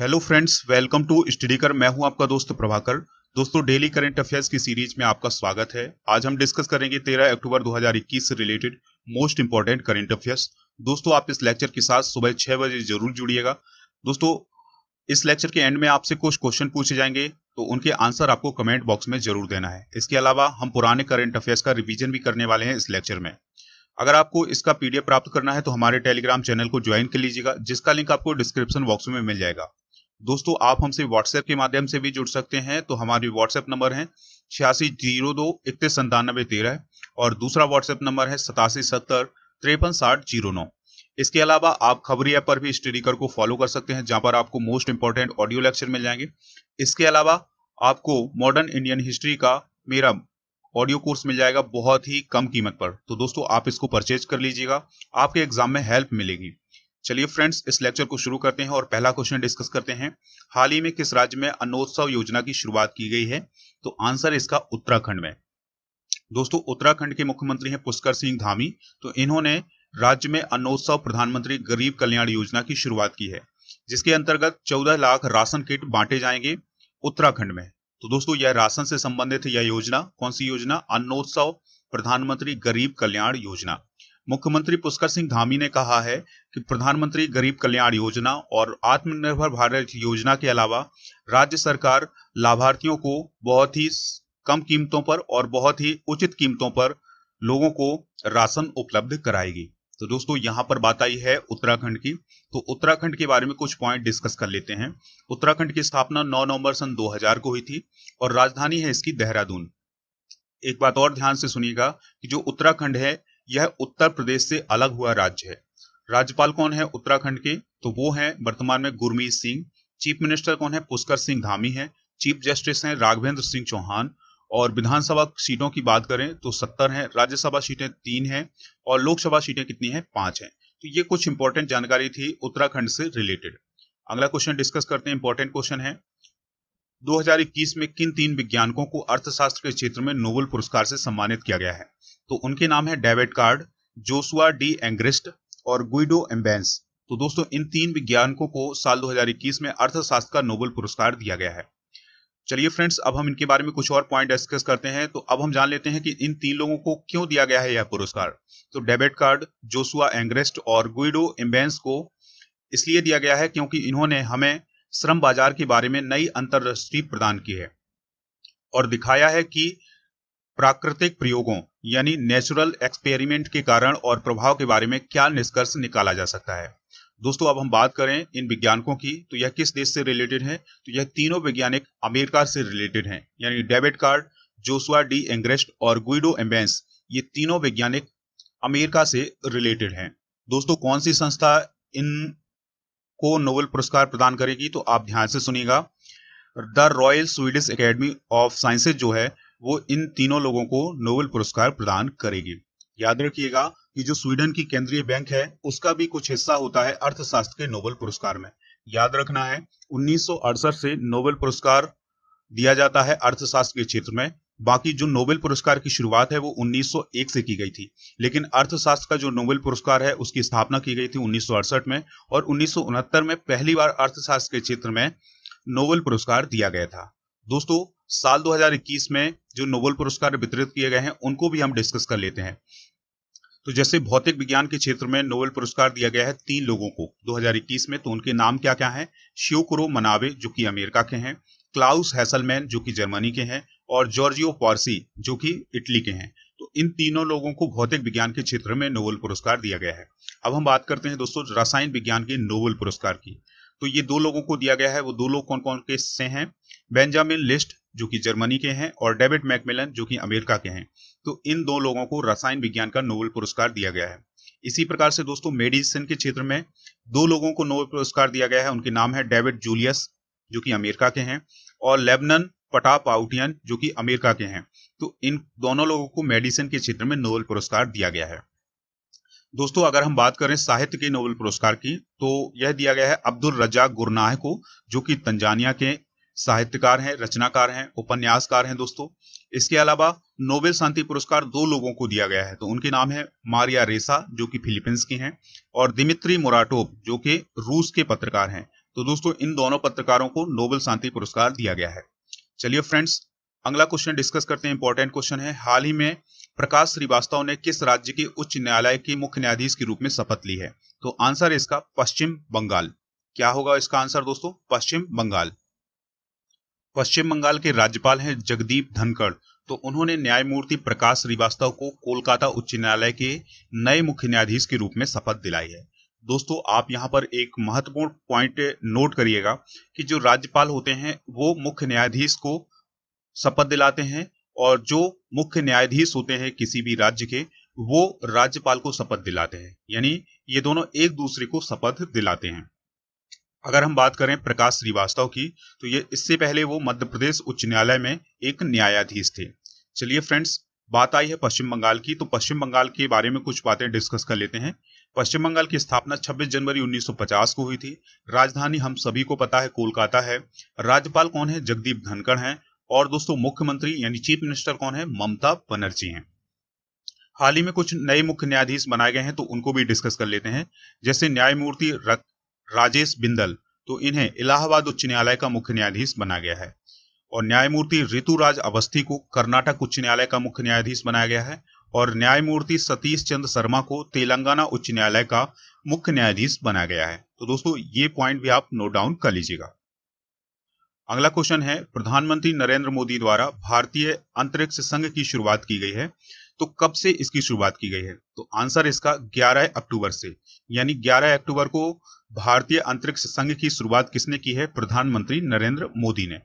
hello friends welcome to स्टडीकर मैं हूं आपका दोस्त प्रभाकर दोस्तों डेली करंट अफेयर्स की सीरीज में आपका स्वागत है आज हम डिस्कस करेंगे 13 अक्टूबर 2021 से related most important current affairs दोस्तों आप इस लेक्चर के साथ सुबह छह बजे जरूर जुड़िएगा दोस्तों इस लेक्चर के एंड में आपसे कुछ क्वेश्चन पूछे जाएंगे तो उनके आंसर आपको कमेंट बॉक्स में जरूर देना है इसके अलावा हम पुराने करंट अफेयर्स का रिविजन भी करने वाले हैं इस लेक्चर में अगर आपको इसका पीडीएफ प्राप्त करना है तो हमारे टेलीग्राम चैनल को ज्वाइन कर लीजिएगा जिसका लिंक आपको डिस्क्रिप्शन बॉक्स में मिल जाएगा दोस्तों आप हमसे व्हाट्सएप के माध्यम से भी जुड़ सकते हैं तो हमारी व्हाट्सएप नंबर है छियासी जीरो दो इकतीस संतानबे तेरह और दूसरा व्हाट्सएप नंबर है सतासी सत्तर तिरपन साठ जीरो नौ इसके अलावा आप खबरी ऐप पर भी स्टडीकर को फॉलो कर सकते हैं जहां पर आपको मोस्ट इंपॉर्टेंट ऑडियो लेक्चर मिल जाएंगे इसके अलावा आपको मॉडर्न इंडियन हिस्ट्री का मेरा ऑडियो कोर्स मिल जाएगा बहुत ही कम कीमत पर तो दोस्तों आप इसको परचेज कर लीजिएगा आपके एग्जाम में हेल्प मिलेगी चलिए फ्रेंड्स इस लेक्चर को शुरू करते हैं और पहला क्वेश्चन डिस्कस करते हैं हाल ही में किस राज्य में अन्नोत्सव योजना की शुरुआत की गई है तो आंसर इसका उत्तराखंड में दोस्तों उत्तराखंड के मुख्यमंत्री हैं पुष्कर सिंह धामी तो इन्होंने राज्य में अन्नोत्सव प्रधानमंत्री गरीब कल्याण योजना की शुरुआत की है जिसके अंतर्गत चौदह लाख राशन किट बांटे जाएंगे उत्तराखंड में तो दोस्तों यह राशन से संबंधित यह योजना कौन सी योजना अन्नोत्सव प्रधानमंत्री गरीब कल्याण योजना मुख्यमंत्री पुष्कर सिंह धामी ने कहा है कि प्रधानमंत्री गरीब कल्याण योजना और आत्मनिर्भर भारत योजना के अलावा राज्य सरकार लाभार्थियों को बहुत ही कम कीमतों पर और बहुत ही उचित कीमतों पर लोगों को राशन उपलब्ध कराएगी तो दोस्तों यहाँ पर बात आई है उत्तराखंड की तो उत्तराखंड के बारे में कुछ पॉइंट डिस्कस कर लेते हैं उत्तराखंड की स्थापना 9 नवंबर सन 2000 को हुई थी और राजधानी है इसकी देहरादून एक बात और ध्यान से सुनिएगा कि जो उत्तराखंड है यह उत्तर प्रदेश से अलग हुआ राज्य है राज्यपाल कौन है उत्तराखंड के तो वो है वर्तमान में गुरमीत सिंह चीफ मिनिस्टर कौन है पुष्कर सिंह धामी है चीफ जस्टिस हैं राघवेंद्र सिंह चौहान और विधानसभा सीटों की बात करें तो सत्तर हैं राज्यसभा सीटें तीन हैं और लोकसभा सीटें कितनी हैं पांच हैं तो ये कुछ इंपॉर्टेंट जानकारी थी उत्तराखंड से रिलेटेड अगला क्वेश्चन डिस्कस करते हैं इंपॉर्टेंट क्वेश्चन है 2021 में किन तीन विज्ञानकों को अर्थशास्त्र के क्षेत्र में नोबेल पुरस्कार से सम्मानित किया गया है तो उनके नाम है David Card Joshua D Angrist और गुइडो एम्बेंस तो दोस्तों इन तीन विज्ञानकों को साल 2021 में अर्थशास्त्र का नोबेल पुरस्कार दिया गया है चलिए फ्रेंड्स अब हम इनके बारे में कुछ और पॉइंट डिस्कस करते हैं तो अब हम जान लेते हैं कि इन तीन लोगों को क्यों दिया गया है यह पुरस्कार तो डेबिट कार्ड जोसुआ एंग्रेस्ट और गुइडो एम्बेंस को इसलिए दिया गया है क्योंकि इन्होंने हमें श्रम बाजार के बारे में नई अंतरराष्ट्रीय प्रदान की है और दिखाया है कि प्राकृतिक प्रयोगों यानी नेचुरल एक्सपेरिमेंट के कारण और प्रभाव के बारे में क्या निष्कर्ष निकाला जा सकता है दोस्तों अब हम बात करें इन वैज्ञानिकों की तो यह किस देश से रिलेटेड है तो यह तीनों वैज्ञानिक अमेरिका से रिलेटेड हैं यानी David Card Joshua D Angrist और गुइडो एम्बेंस ये तीनों वैज्ञानिक अमेरिका से रिलेटेड हैं दोस्तों कौन सी संस्था इन को नोबेल पुरस्कार प्रदान करेगी तो आप ध्यान से सुनिएगा the Royal Swedish Academy of Sciences जो है वो इन तीनों लोगों को नोबेल पुरस्कार प्रदान करेगी याद रखिएगा कि जो स्वीडन की केंद्रीय बैंक है उसका भी कुछ हिस्सा होता है अर्थशास्त्र के नोबेल पुरस्कार में याद रखना है उन्नीस से नोबेल पुरस्कार दिया जाता है अर्थशास्त्र के क्षेत्र में बाकी जो नोबेल पुरस्कार की शुरुआत है वो 1901 से की गई थी लेकिन अर्थशास्त्र का जो नोबेल पुरस्कार है उसकी स्थापना की गई थी उन्नीस में और उन्नीस में पहली बार अर्थशास्त्र के क्षेत्र में नोबेल पुरस्कार दिया गया था दोस्तों साल 2021 में जो नोबल पुरस्कार वितरित किए गए हैं उनको भी हम डिस्कस कर लेते हैं तो जैसे भौतिक विज्ञान के क्षेत्र में नोबेल पुरस्कार दिया गया है तीन लोगों को 2021 में तो उनके नाम क्या क्या हैं श्योकुरो मनावे जो कि अमेरिका के हैं क्लाउस हैसलमैन जो कि जर्मनी के हैं और जॉर्जियो पॉर्सी जो कि इटली के हैं तो इन तीनों लोगों को भौतिक विज्ञान के क्षेत्र में नोबेल पुरस्कार दिया गया है अब हम बात करते हैं दोस्तों रसायन विज्ञान के नोबेल पुरस्कार की तो ये दो लोगों को दिया गया है वो दो लोग कौन कौन के से हैं बेंजामिन लिस्ट जो कि जर्मनी के हैं और डेविड मैकमिलन जो कि अमेरिका के हैं तो इन दो लोगों को रसायन विज्ञान का नोबेल पुरस्कार दिया गया है इसी प्रकार से दोस्तों मेडिसिन के क्षेत्र में दो लोगों को नोबेल पुरस्कार दिया गया है उनके नाम है डेविड जूलियस जो कि अमेरिका के हैं और लेबनन पटा पाउटियन जो कि अमेरिका के हैं तो इन दोनों लोगों को मेडिसिन के क्षेत्र में नोबेल पुरस्कार दिया गया है दोस्तों अगर हम बात करें साहित्य के नोबेल पुरस्कार की तो यह दिया गया है अब्दुल रजा गुरनाह को जो कि तंजानिया के साहित्यकार हैं रचनाकार हैं उपन्यासकार हैं दोस्तों इसके अलावा नोबेल शांति पुरस्कार दो लोगों को दिया गया है तो उनके नाम है मारिया रेसा जो कि फिलीपींस की हैं और दिमित्री मोराटोप जो कि रूस के पत्रकार हैं तो दोस्तों इन दोनों पत्रकारों को नोबेल शांति पुरस्कार दिया गया है चलिए फ्रेंड्स अगला क्वेश्चन डिस्कस करते हैं इंपॉर्टेंट क्वेश्चन है हाल ही में प्रकाश श्रीवास्तव ने किस राज्य के उच्च न्यायालय के मुख्य न्यायाधीश के रूप में शपथ ली है तो आंसर इसका पश्चिम बंगाल क्या होगा इसका आंसर दोस्तों पश्चिम बंगाल पश्चिम बंगाल के राज्यपाल हैं जगदीप धनखड़ तो उन्होंने न्यायमूर्ति प्रकाश श्रीवास्तव को कोलकाता उच्च न्यायालय के नए मुख्य न्यायाधीश के रूप में शपथ दिलाई है दोस्तों आप यहाँ पर एक महत्वपूर्ण पॉइंट नोट करिएगा कि जो राज्यपाल होते हैं वो मुख्य न्यायाधीश को शपथ दिलाते हैं और जो मुख्य न्यायाधीश होते हैं किसी भी राज्य के वो राज्यपाल को शपथ दिलाते हैं यानी ये दोनों एक दूसरे को शपथ दिलाते हैं अगर हम बात करें प्रकाश श्रीवास्तव की तो ये इससे पहले वो मध्य प्रदेश उच्च न्यायालय में एक न्यायाधीश थे चलिए फ्रेंड्स बात आई है पश्चिम बंगाल की तो पश्चिम बंगाल के बारे में कुछ बातें डिस्कस कर लेते हैं पश्चिम बंगाल की स्थापना 26 जनवरी 1950 को हुई थी राजधानी हम सभी को पता है कोलकाता है राज्यपाल कौन है जगदीप धनखड़ हैं और दोस्तों मुख्यमंत्री यानी चीफ मिनिस्टर कौन है ममता बनर्जी हैं हाल ही में कुछ नए मुख्य न्यायाधीश बनाए गए हैं तो उनको भी डिस्कस कर लेते हैं जैसे न्यायमूर्ति रक, राजेश बिंदल तो इन्हें इलाहाबाद उच्च न्यायालय का मुख्य न्यायाधीश बनाया गया है और न्यायमूर्ति ऋतुराज अवस्थी को कर्नाटक उच्च न्यायालय का मुख्य न्यायाधीश बनाया गया है और न्यायमूर्ति सतीश चंद्र शर्मा को तेलंगाना उच्च न्यायालय का मुख्य न्यायाधीश बनाया गया है तो दोस्तों ये पॉइंट भी आप नोट डाउन कर लीजिएगा अगला क्वेश्चन है प्रधानमंत्री नरेंद्र मोदी द्वारा भारतीय अंतरिक्ष संघ की शुरुआत की गई है तो कब से इसकी शुरुआत की गई है तो आंसर इसका 11 अक्टूबर से यानी 11 अक्टूबर को भारतीय अंतरिक्ष संघ की शुरुआत किसने की है प्रधानमंत्री नरेंद्र मोदी ने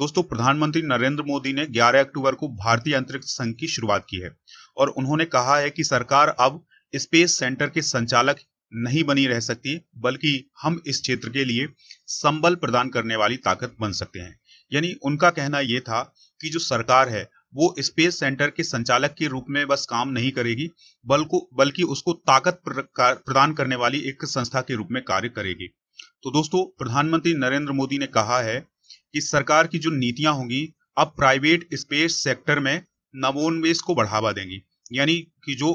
दोस्तों प्रधानमंत्री नरेंद्र मोदी ने 11 अक्टूबर को भारतीय अंतरिक्ष संघ की शुरुआत की है और उन्होंने कहा है कि सरकार अब स्पेस सेंटर के संचालक नहीं बनी रह सकती बल्कि हम इस क्षेत्र के लिए संबल प्रदान करने वाली ताकत बन सकते हैं यानी उनका कहना यह था कि जो सरकार है वो स्पेस सेंटर के संचालक के रूप में बस काम नहीं करेगी बल्कि बल्कि उसको ताकत प्रदान करने वाली एक संस्था के रूप में कार्य करेगी तो दोस्तों प्रधानमंत्री नरेंद्र मोदी ने कहा है कि सरकार की जो नीतियां होंगी अब प्राइवेट स्पेस सेक्टर में नवोन्वेष को बढ़ावा देंगी यानी कि जो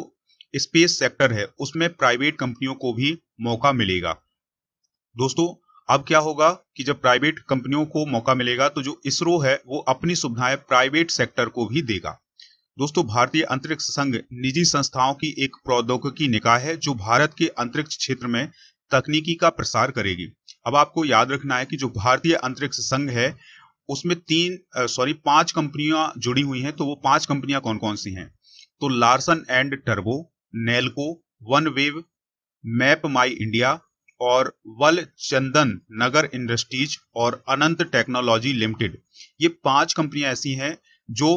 स्पेस सेक्टर है उसमें प्राइवेट कंपनियों को भी मौका मिलेगा दोस्तों अब क्या होगा कि जब प्राइवेट कंपनियों को मौका मिलेगा तो जो इसरो है वो अपनी सुविधाएं प्राइवेट सेक्टर को भी देगा दोस्तों भारतीय अंतरिक्ष संघ निजी संस्थाओं की एक प्रौद्योगिकी निकाय है जो भारत के अंतरिक्ष क्षेत्र में तकनीकी का प्रसार करेगी अब आपको याद रखना है कि जो भारतीय अंतरिक्ष संघ है उसमें तीन सॉरी पांच कंपनियां जुड़ी हुई हैं तो वो पांच कंपनियां कौन कौन सी हैं तो लार्सन एंड टर्बो Nelco OneWeb MapmyIndia और वल चंदन नगर इंडस्ट्रीज और अनंत टेक्नोलॉजी लिमिटेड ये पांच कंपनियां ऐसी हैं जो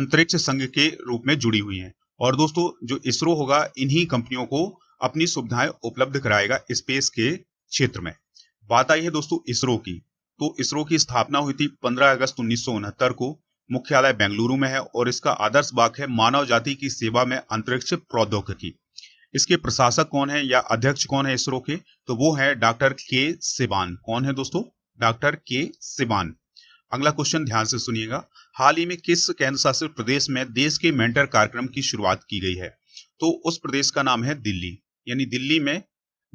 अंतरिक्ष संघ के रूप में जुड़ी हुई हैं और दोस्तों जो इसरो होगा इन्हीं कंपनियों को अपनी सुविधाएं उपलब्ध कराएगा स्पेस के क्षेत्र में बात आई है दोस्तों इसरो की तो इसरो की स्थापना हुई थी 15 अगस्त उन्नीस को मुख्यालय बेंगलुरु में है और इसका आदर्श बाग है मानव जाति की सेवा में अंतरिक्ष प्रौद्योगिकी इसके प्रशासक कौन है या अध्यक्ष कौन है इसरो के तो वो है डॉक्टर के सिवान कौन है दोस्तों डॉक्टर के सिवान अगला क्वेश्चन ध्यान से सुनिएगा हाल ही में किस केंद्र शासित प्रदेश में देश के मेंटर कार्यक्रम की शुरुआत की गई है तो उस प्रदेश का नाम है दिल्ली यानी दिल्ली में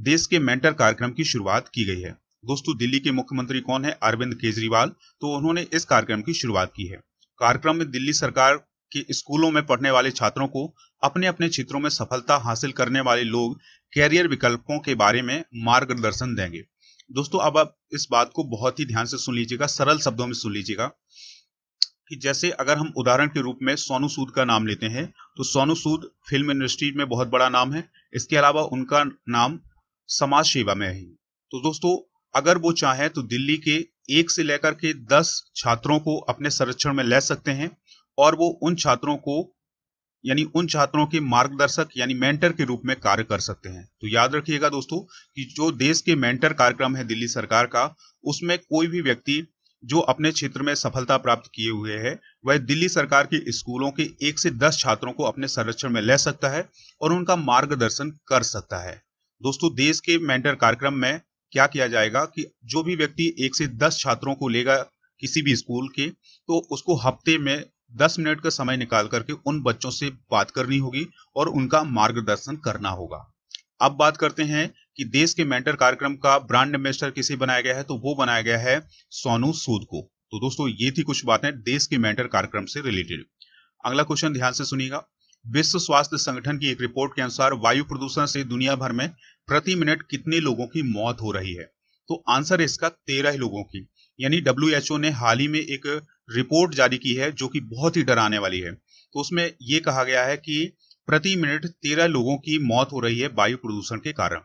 देश के मेंटर कार्यक्रम की शुरुआत की गई है दोस्तों दिल्ली के मुख्यमंत्री कौन है अरविंद केजरीवाल तो उन्होंने इस कार्यक्रम की शुरुआत की है कार्यक्रम में दिल्ली सरकार के स्कूलों में पढ़ने वाले छात्रों को अपने अपने क्षेत्रों में सफलता हासिल करने वाले लोग कैरियर विकल्पों के बारे में मार्गदर्शन देंगे दोस्तों अब आप इस बात को बहुत ही ध्यान से सुन लीजिएगा सरल शब्दों में सुन लीजिएगा कि जैसे अगर हम उदाहरण के रूप में सोनू सूद का नाम लेते हैं तो सोनू सूद फिल्म इंडस्ट्री में बहुत बड़ा नाम है इसके अलावा उनका नाम समाज सेवा में है तो दोस्तों अगर वो चाहे तो दिल्ली के एक से लेकर के दस छात्रों को अपने संरक्षण में ले सकते हैं और वो उन छात्रों को यानी उन छात्रों के मार्गदर्शक यानी मेंटर के रूप में कार्य कर सकते हैं तो याद रखिएगा दोस्तों कि जो देश के मेंटर कार्यक्रम है दिल्ली सरकार का उसमें कोई भी व्यक्ति जो अपने क्षेत्र में सफलता प्राप्त किए हुए है वह दिल्ली सरकार के स्कूलों के एक से दस छात्रों को अपने संरक्षण में ले सकता है और उनका मार्गदर्शन कर सकता है दोस्तों देश के मेंटर कार्यक्रम में क्या किया जाएगा कि जो भी व्यक्ति एक से दस छात्रों को लेगा किसी भी स्कूल के तो उसको हफ्ते में दस मिनट का समय निकाल करके उन बच्चों से बात करनी होगी और उनका मार्गदर्शन करना होगा अब बात करते हैं कि देश के मेंटर कार्यक्रम का ब्रांड एम्बेसडर किसे बनाया गया है तो वो बनाया गया है सोनू सूद को तो दोस्तों ये थी कुछ बातें देश के मेंटर कार्यक्रम से रिलेटेड अगला क्वेश्चन ध्यान से सुनिएगा विश्व स्वास्थ्य संगठन की एक रिपोर्ट के अनुसार वायु प्रदूषण से दुनिया भर में प्रति मिनट कितने लोगों की मौत हो रही है तो आंसर है इसका तेरह लोगों की यानी डब्ल्यू ने हाल ही में एक रिपोर्ट जारी की है जो कि बहुत ही डराने वाली है तो उसमें ये कहा गया है कि प्रति मिनट तेरह लोगों की मौत हो रही है वायु प्रदूषण के कारण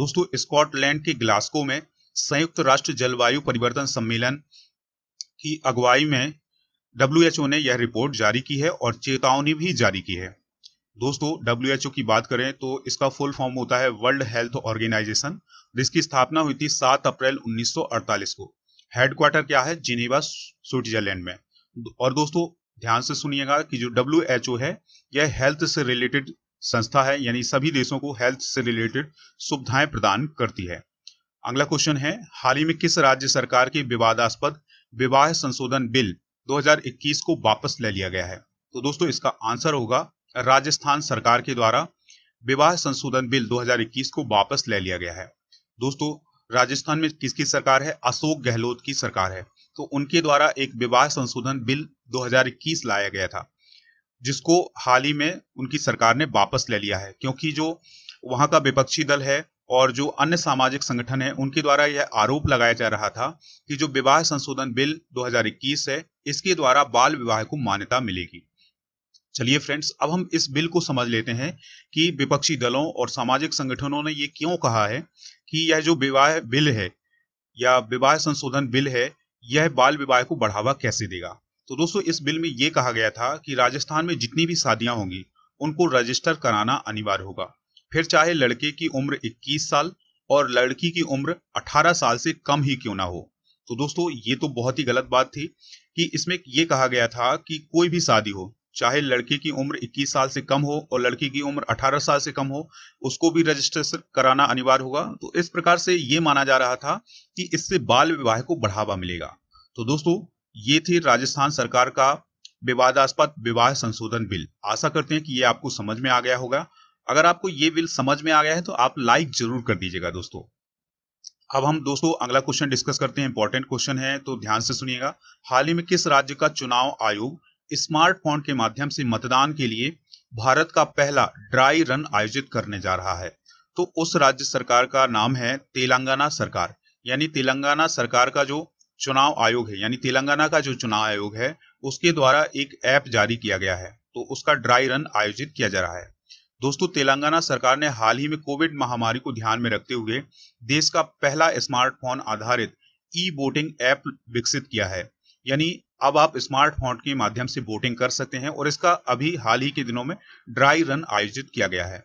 दोस्तों स्कॉटलैंड के ग्लास्को में संयुक्त राष्ट्र जलवायु परिवर्तन सम्मेलन की अगुवाई में डब्ल्यू ने यह रिपोर्ट जारी की है और चेतावनी भी जारी की है दोस्तों डब्ल्यू की बात करें तो इसका फुल फॉर्म होता है वर्ल्ड हेल्थ ऑर्गेनाइजेशन जिसकी स्थापना हुई थी 7 अप्रैल 1948 को हेडक्वार्टर क्या है जिनेवा स्विट्जरलैंड में और दोस्तों ध्यान से सुनिएगा कि जो डब्ल्यू एच ओ है यह हेल्थ से रिलेटेड संस्था है यानी सभी देशों को हेल्थ से रिलेटेड सुविधाएं प्रदान करती है अगला क्वेश्चन है हाल ही में किस राज्य सरकार के विवादास्पद विवाह संशोधन बिल 2021 को वापस ले लिया गया है तो दोस्तों इसका आंसर होगा राजस्थान सरकार के द्वारा विवाह संशोधन बिल 2021 को वापस ले लिया गया है दोस्तों राजस्थान में किसकी सरकार है अशोक गहलोत की सरकार है तो उनके द्वारा एक विवाह संशोधन बिल 2021 लाया गया था जिसको हाल ही में उनकी सरकार ने वापस ले लिया है क्योंकि जो वहां का विपक्षी दल है और जो अन्य सामाजिक संगठन है उनके द्वारा यह आरोप लगाया जा रहा था कि जो विवाह संशोधन बिल 2021 है इसके द्वारा बाल विवाह को मान्यता मिलेगी चलिए फ्रेंड्स अब हम इस बिल को समझ लेते हैं कि विपक्षी दलों और सामाजिक संगठनों ने ये क्यों कहा है कि यह जो विवाह बिल है या विवाह संशोधन बिल है यह बाल विवाह को बढ़ावा कैसे देगा तो दोस्तों इस बिल में ये कहा गया था कि राजस्थान में जितनी भी शादियां होंगी उनको रजिस्टर कराना अनिवार्य होगा फिर चाहे लड़के की उम्र 21 साल और लड़की की उम्र 18 साल से कम ही क्यों ना हो तो दोस्तों ये तो बहुत ही गलत बात थी कि इसमें ये कहा गया था कि कोई भी शादी हो चाहे लड़की की उम्र 21 साल से कम हो और लड़की की उम्र 18 साल से कम हो उसको भी रजिस्ट्रेशन कराना अनिवार्य होगा तो इस प्रकार से ये माना जा रहा था कि इससे बाल विवाह को बढ़ावा मिलेगा तो दोस्तों ये थे राजस्थान सरकार का विवादास्पद विवाह संशोधन बिल आशा करते हैं कि ये आपको समझ में आ गया होगा अगर आपको ये बिल समझ में आ गया है तो आप लाइक जरूर कर दीजिएगा दोस्तों अब हम दोस्तों अगला क्वेश्चन डिस्कस करते हैं इंपॉर्टेंट क्वेश्चन है तो ध्यान से सुनिएगा हाल ही में किस राज्य का चुनाव आयोग स्मार्टफोन के माध्यम से मतदान के लिए भारत का पहला ड्राई रन आयोजित करने जा रहा है तो उस राज्य सरकार का नाम है तेलंगाना सरकार यानी तेलंगाना सरकार का जो चुनाव आयोग है यानी तेलंगाना का जो चुनाव आयोग है उसके द्वारा एक ऐप जारी किया गया है तो उसका ड्राई रन आयोजित किया जा रहा है दोस्तों तेलंगाना सरकार ने हाल ही में कोविड महामारी को ध्यान में रखते हुए देश का पहला स्मार्टफोन आधारित ई वोटिंग ऐप विकसित किया है यानी अब आप स्मार्ट के माध्यम से बोटिंग कर सकते हैं और इसका अभी हाल ही के दिनों में ड्राई रन आयोजित किया गया है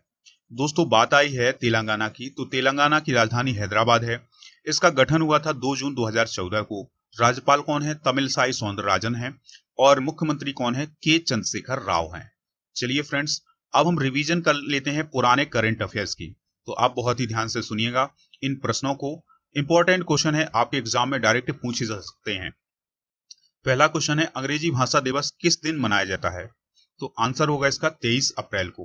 दोस्तों बात आई है तेलंगाना की तो तेलंगाना की राजधानी हैदराबाद है इसका गठन हुआ था 2 जून 2014 को राज्यपाल कौन है तमिल साई सौंदरराजन है और मुख्यमंत्री कौन है के चंद्रशेखर राव है चलिए फ्रेंड्स अब हम रिवीजन कर लेते हैं पुराने करंट अफेयर्स की तो आप बहुत ही ध्यान से सुनिएगा इन प्रश्नों को इंपॉर्टेंट क्वेश्चन है आपके एग्जाम में डायरेक्ट पूछे जा सकते हैं पहला क्वेश्चन है अंग्रेजी भाषा दिवस किस दिन मनाया जाता है तो आंसर होगा इसका 23 अप्रैल को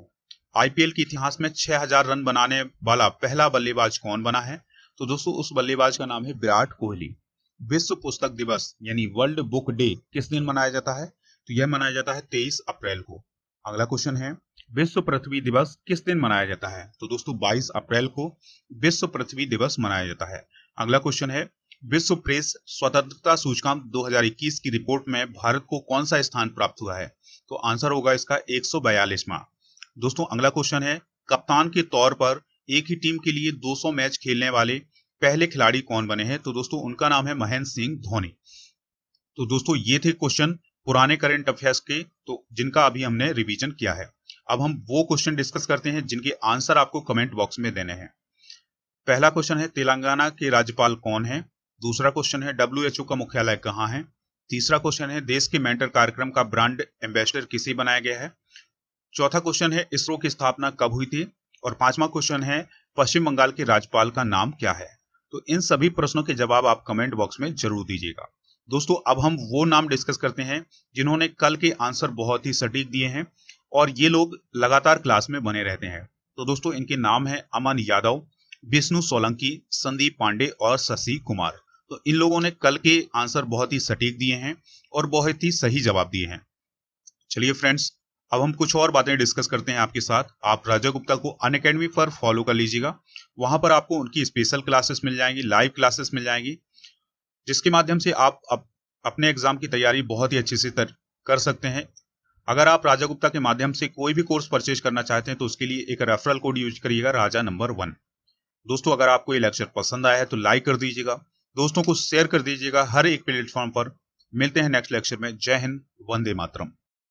आईपीएल के इतिहास में 6000 रन बनाने वाला पहला बल्लेबाज कौन बना है तो दोस्तों उस बल्लेबाज का नाम है विराट कोहली विश्व पुस्तक दिवस यानी वर्ल्ड बुक डे किस दिन मनाया जाता है तो यह मनाया जाता है तेईस अप्रैल को अगला क्वेश्चन है विश्व पृथ्वी दिवस किस दिन मनाया जाता है तो दोस्तों 22 अप्रैल को विश्व पृथ्वी दिवस मनाया जाता है अगला क्वेश्चन है विश्व प्रेस स्वतंत्रता सूचकांक 2021 की रिपोर्ट में भारत को कौन सा स्थान प्राप्त हुआ है तो आंसर होगा इसका एक दोस्तों अगला क्वेश्चन है कप्तान के तौर पर एक ही टीम के लिए 200 मैच खेलने वाले पहले खिलाड़ी कौन बने हैं तो दोस्तों उनका नाम है महेंद्र सिंह धोनी तो दोस्तों ये थे क्वेश्चन पुराने करंट अफेयर्स के तो जिनका अभी हमने रिविजन किया है अब हम वो क्वेश्चन डिस्कस करते हैं जिनके आंसर आपको कमेंट बॉक्स में देने हैं पहला क्वेश्चन है तेलंगाना के राज्यपाल कौन है दूसरा क्वेश्चन है डब्ल्यू का मुख्यालय कहाँ है तीसरा क्वेश्चन है देश के मेंटर कार्यक्रम का ब्रांड एम्बेसडर किसे बनाया गया है चौथा क्वेश्चन है इसरो की स्थापना कब हुई थी और पांचवा क्वेश्चन है पश्चिम बंगाल के राज्यपाल का नाम क्या है तो इन सभी प्रश्नों के जवाब आप कमेंट बॉक्स में जरूर दीजिएगा दोस्तों अब हम वो नाम डिस्कस करते हैं जिन्होंने कल के आंसर बहुत ही सटीक दिए हैं और ये लोग लगातार क्लास में बने रहते हैं तो दोस्तों इनके नाम है अमन यादव विष्णु सोलंकी संदीप पांडे और शशि कुमार तो इन लोगों ने कल के आंसर बहुत ही सटीक दिए हैं और बहुत ही सही जवाब दिए हैं चलिए फ्रेंड्स अब हम कुछ और बातें डिस्कस करते हैं आपके साथ आप राजा गुप्ता को अन अकेडमी पर फॉलो कर लीजिएगा वहां पर आपको उनकी स्पेशल क्लासेस मिल जाएंगी लाइव क्लासेस मिल जाएंगी जिसके माध्यम से आप अप, अपने एग्जाम की तैयारी बहुत ही अच्छे से तर, कर सकते हैं अगर आप राजा गुप्ता के माध्यम से कोई भी कोर्स परचेज करना चाहते हैं तो उसके लिए एक रेफरल कोड यूज करिएगा राजा नंबर वन दोस्तों अगर आपको ये लेक्चर पसंद आया है तो लाइक कर दीजिएगा दोस्तों को शेयर कर दीजिएगा हर एक प्लेटफॉर्म पर मिलते हैं नेक्स्ट लेक्चर में जय हिंद वंदे मातरम